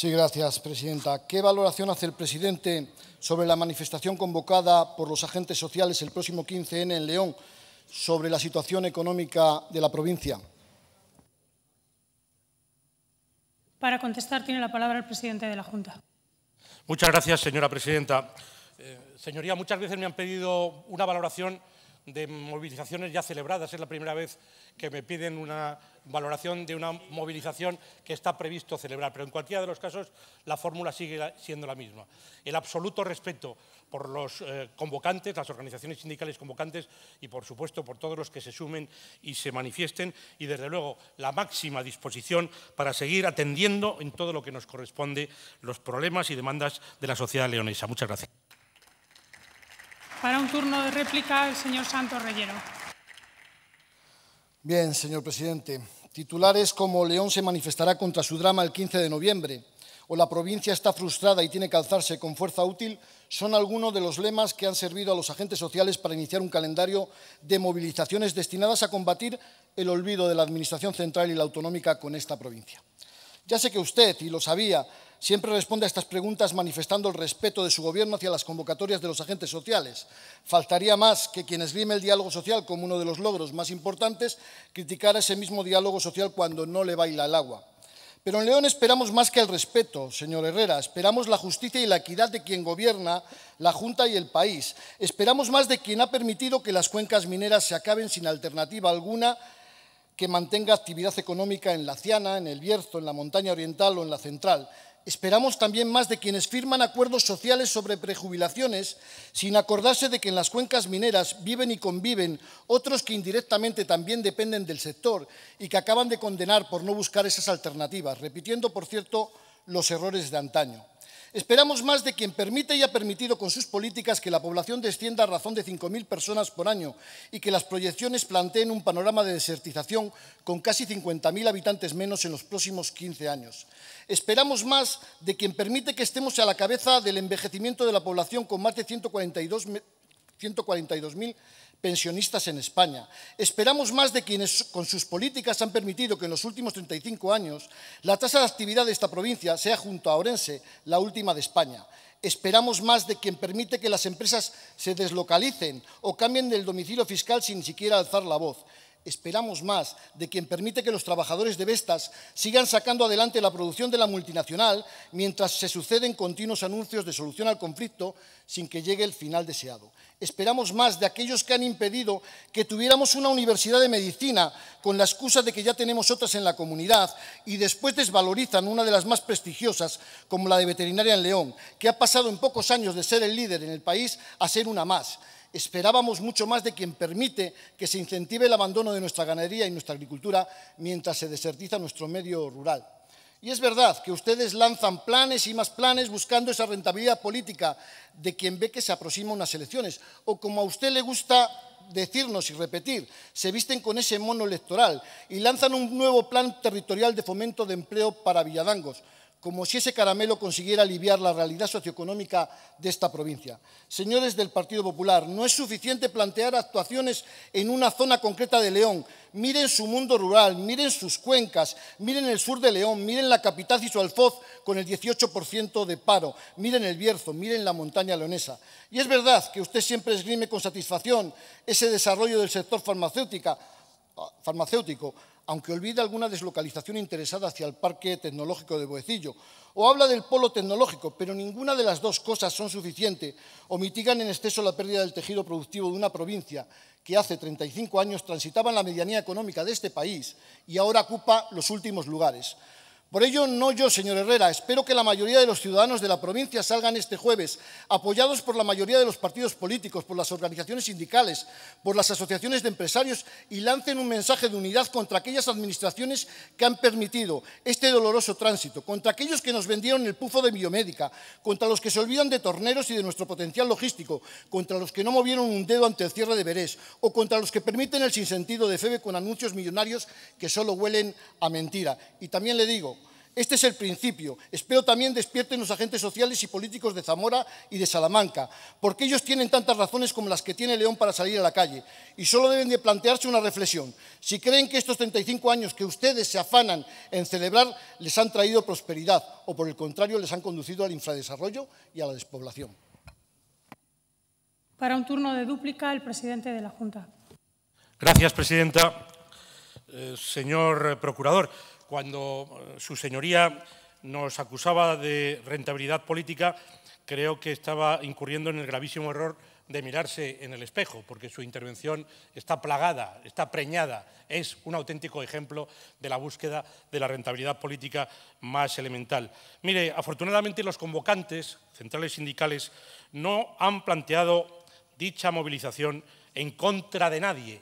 Sí, gracias, presidenta. ¿Qué valoración hace el presidente sobre la manifestación convocada por los agentes sociales el próximo 15N en León sobre la situación económica de la provincia? Para contestar tiene la palabra el presidente de la Junta. Muchas gracias, señora presidenta. Eh, señoría, muchas veces me han pedido una valoración de movilizaciones ya celebradas. Es la primera vez que me piden una valoración de una movilización que está previsto celebrar, pero en cualquiera de los casos la fórmula sigue siendo la misma. El absoluto respeto por los eh, convocantes, las organizaciones sindicales convocantes y, por supuesto, por todos los que se sumen y se manifiesten y, desde luego, la máxima disposición para seguir atendiendo en todo lo que nos corresponde los problemas y demandas de la sociedad leonesa. Muchas gracias. Para un turno de réplica, el señor Santos Reyero. Bien, señor presidente. Titulares como León se manifestará contra su drama el 15 de noviembre o la provincia está frustrada y tiene que alzarse con fuerza útil son algunos de los lemas que han servido a los agentes sociales para iniciar un calendario de movilizaciones destinadas a combatir el olvido de la Administración Central y la Autonómica con esta provincia. Ya sé que usted, y lo sabía, siempre responde a estas preguntas manifestando el respeto de su gobierno hacia las convocatorias de los agentes sociales. Faltaría más que quien esgrime el diálogo social como uno de los logros más importantes criticara ese mismo diálogo social cuando no le baila el agua. Pero en León esperamos más que el respeto, señor Herrera. Esperamos la justicia y la equidad de quien gobierna la Junta y el país. Esperamos más de quien ha permitido que las cuencas mineras se acaben sin alternativa alguna que mantenga actividad económica en la Ciana, en el Bierzo, en la montaña oriental o en la central. Esperamos también más de quienes firman acuerdos sociales sobre prejubilaciones sin acordarse de que en las cuencas mineras viven y conviven otros que indirectamente también dependen del sector y que acaban de condenar por no buscar esas alternativas, repitiendo, por cierto, los errores de antaño. Esperamos más de quien permite y ha permitido con sus políticas que la población descienda a razón de 5.000 personas por año y que las proyecciones planteen un panorama de desertización con casi 50.000 habitantes menos en los próximos 15 años. Esperamos más de quien permite que estemos a la cabeza del envejecimiento de la población con más de 142 142.000 pensionistas en España. Esperamos más de quienes con sus políticas han permitido que en los últimos 35 años la tasa de actividad de esta provincia sea junto a Orense la última de España. Esperamos más de quien permite que las empresas se deslocalicen o cambien del domicilio fiscal sin siquiera alzar la voz esperamos más de quien permite que los trabajadores de Vestas sigan sacando adelante la producción de la multinacional mientras se suceden continuos anuncios de solución al conflicto sin que llegue el final deseado. Esperamos más de aquellos que han impedido que tuviéramos una universidad de medicina con la excusa de que ya tenemos otras en la comunidad y después desvalorizan una de las más prestigiosas como la de veterinaria en León, que ha pasado en pocos años de ser el líder en el país a ser una más. Esperábamos mucho más de quien permite que se incentive el abandono de nuestra ganadería y nuestra agricultura mientras se desertiza nuestro medio rural. Y es verdad que ustedes lanzan planes y más planes buscando esa rentabilidad política de quien ve que se aproximan unas elecciones. O como a usted le gusta decirnos y repetir, se visten con ese mono electoral y lanzan un nuevo plan territorial de fomento de empleo para Villadangos como si ese caramelo consiguiera aliviar la realidad socioeconómica de esta provincia. Señores del Partido Popular, no es suficiente plantear actuaciones en una zona concreta de León. Miren su mundo rural, miren sus cuencas, miren el sur de León, miren la capital y su alfoz con el 18% de paro, miren el Bierzo, miren la montaña leonesa. Y es verdad que usted siempre esgrime con satisfacción ese desarrollo del sector farmacéutico, aunque olvide alguna deslocalización interesada hacia el Parque Tecnológico de Boecillo, o habla del polo tecnológico, pero ninguna de las dos cosas son suficientes o mitigan en exceso la pérdida del tejido productivo de una provincia que hace 35 años transitaba en la medianía económica de este país y ahora ocupa los últimos lugares. Por ello, no yo, señor Herrera, espero que la mayoría de los ciudadanos de la provincia salgan este jueves, apoyados por la mayoría de los partidos políticos, por las organizaciones sindicales, por las asociaciones de empresarios y lancen un mensaje de unidad contra aquellas administraciones que han permitido este doloroso tránsito, contra aquellos que nos vendieron el pufo de biomédica, contra los que se olvidan de torneros y de nuestro potencial logístico, contra los que no movieron un dedo ante el cierre de Berés o contra los que permiten el sinsentido de Febe con anuncios millonarios que solo huelen a mentira. Y también le digo, este es el principio. Espero también despierten los agentes sociales y políticos de Zamora y de Salamanca, porque ellos tienen tantas razones como las que tiene León para salir a la calle. Y solo deben de plantearse una reflexión. Si creen que estos 35 años que ustedes se afanan en celebrar les han traído prosperidad o por el contrario les han conducido al infradesarrollo y a la despoblación. Para un turno de dúplica, el presidente de la Junta. Gracias, presidenta. Eh, señor eh, procurador, cuando eh, su señoría nos acusaba de rentabilidad política, creo que estaba incurriendo en el gravísimo error de mirarse en el espejo, porque su intervención está plagada, está preñada, es un auténtico ejemplo de la búsqueda de la rentabilidad política más elemental. Mire, afortunadamente los convocantes, centrales sindicales, no han planteado dicha movilización en contra de nadie,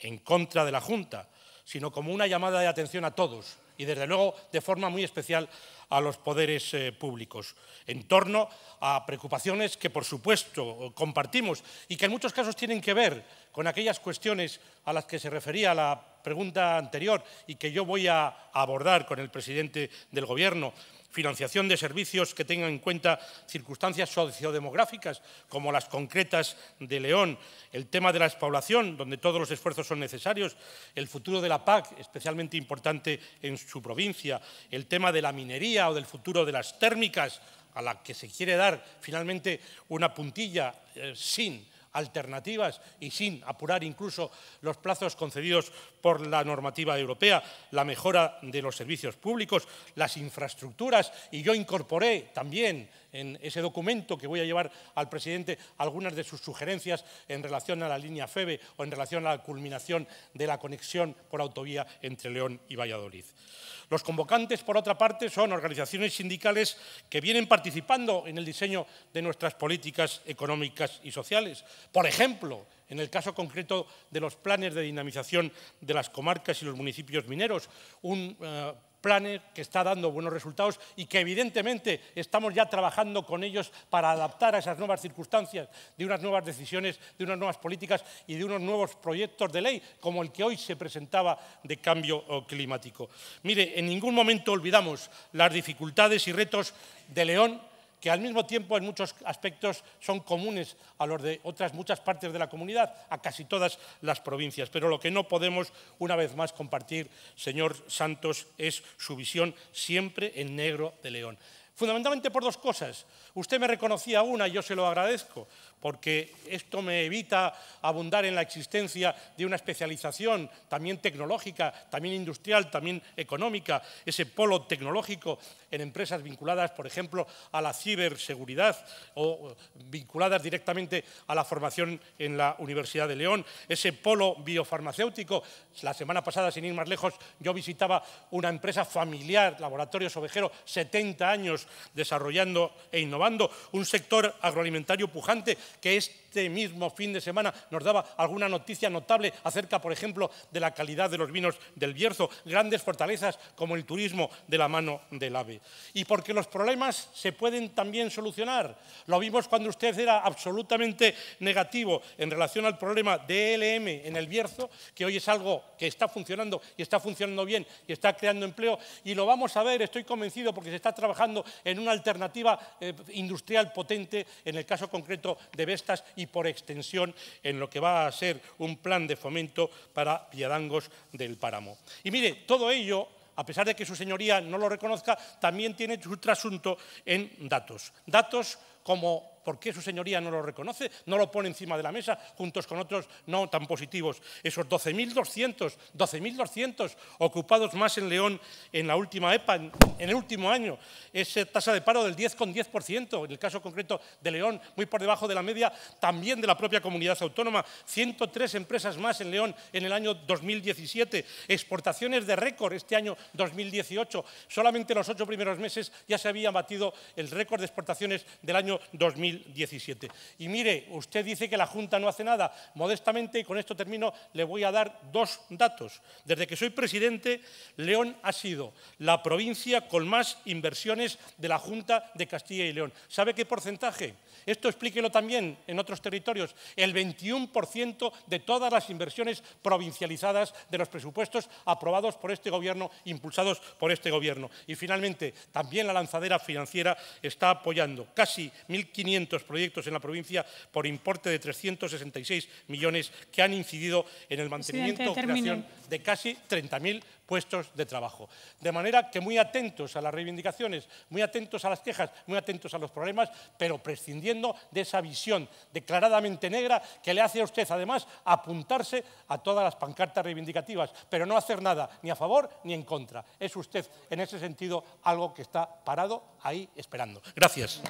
en contra de la Junta, sino como una llamada de atención a todos y, desde luego, de forma muy especial a los poderes eh, públicos, en torno a preocupaciones que, por supuesto, compartimos y que en muchos casos tienen que ver con aquellas cuestiones a las que se refería la pregunta anterior y que yo voy a abordar con el presidente del Gobierno financiación de servicios que tengan en cuenta circunstancias sociodemográficas, como las concretas de León, el tema de la despoblación, donde todos los esfuerzos son necesarios, el futuro de la PAC, especialmente importante en su provincia, el tema de la minería o del futuro de las térmicas, a la que se quiere dar finalmente una puntilla eh, sin alternativas y sin apurar incluso los plazos concedidos por la normativa europea, la mejora de los servicios públicos, las infraestructuras y yo incorporé también en ese documento que voy a llevar al presidente algunas de sus sugerencias en relación a la línea FEBE o en relación a la culminación de la conexión por autovía entre León y Valladolid. Los convocantes, por otra parte, son organizaciones sindicales que vienen participando en el diseño de nuestras políticas económicas y sociales. Por ejemplo, en el caso concreto de los planes de dinamización de las comarcas y los municipios mineros, un eh, plan que está dando buenos resultados y que evidentemente estamos ya trabajando con ellos para adaptar a esas nuevas circunstancias, de unas nuevas decisiones, de unas nuevas políticas y de unos nuevos proyectos de ley, como el que hoy se presentaba de cambio eh, climático. Mire, en ningún momento olvidamos las dificultades y retos de León que al mismo tiempo en muchos aspectos son comunes a los de otras muchas partes de la comunidad, a casi todas las provincias. Pero lo que no podemos, una vez más, compartir, señor Santos, es su visión siempre en negro de León. Fundamentalmente por dos cosas. Usted me reconocía una y yo se lo agradezco porque esto me evita abundar en la existencia de una especialización también tecnológica, también industrial, también económica, ese polo tecnológico en empresas vinculadas, por ejemplo, a la ciberseguridad o vinculadas directamente a la formación en la Universidad de León, ese polo biofarmacéutico. La semana pasada, sin ir más lejos, yo visitaba una empresa familiar, Laboratorios Ovejero, 70 años desarrollando e innovando, un sector agroalimentario pujante que este mismo fin de semana nos daba alguna noticia notable acerca, por ejemplo, de la calidad de los vinos del Bierzo, grandes fortalezas como el turismo de la mano del AVE. Y porque los problemas se pueden también solucionar. Lo vimos cuando usted era absolutamente negativo en relación al problema de ELM en el Bierzo, que hoy es algo que está funcionando y está funcionando bien y está creando empleo y lo vamos a ver, estoy convencido, porque se está trabajando en una alternativa eh, industrial potente en el caso concreto de de Vestas y por extensión en lo que va a ser un plan de fomento para viadangos del Páramo. Y mire, todo ello a pesar de que su señoría no lo reconozca, también tiene su trasunto en datos. Datos como ¿Por qué su señoría no lo reconoce? ¿No lo pone encima de la mesa juntos con otros no tan positivos? Esos 12.200, 12.200 ocupados más en León en la última EPA, en, el último año. Esa tasa de paro del 10,10%, en el caso concreto de León, muy por debajo de la media también de la propia comunidad autónoma. 103 empresas más en León en el año 2017. Exportaciones de récord este año 2018. Solamente en los ocho primeros meses ya se había batido el récord de exportaciones del año 2018. Y mire, usted dice que la Junta no hace nada. Modestamente, y con esto termino, le voy a dar dos datos. Desde que soy presidente, León ha sido la provincia con más inversiones de la Junta de Castilla y León. ¿Sabe qué porcentaje? Esto explíquelo también en otros territorios. El 21% de todas las inversiones provincializadas de los presupuestos aprobados por este gobierno, impulsados por este gobierno. Y finalmente, también la lanzadera financiera está apoyando casi 1.500 proyectos en la provincia por importe de 366 millones que han incidido en el mantenimiento o creación de casi 30.000 puestos de trabajo. De manera que muy atentos a las reivindicaciones, muy atentos a las quejas, muy atentos a los problemas, pero prescindiendo de esa visión declaradamente negra que le hace a usted además apuntarse a todas las pancartas reivindicativas, pero no hacer nada ni a favor ni en contra. Es usted en ese sentido algo que está parado ahí esperando. Gracias.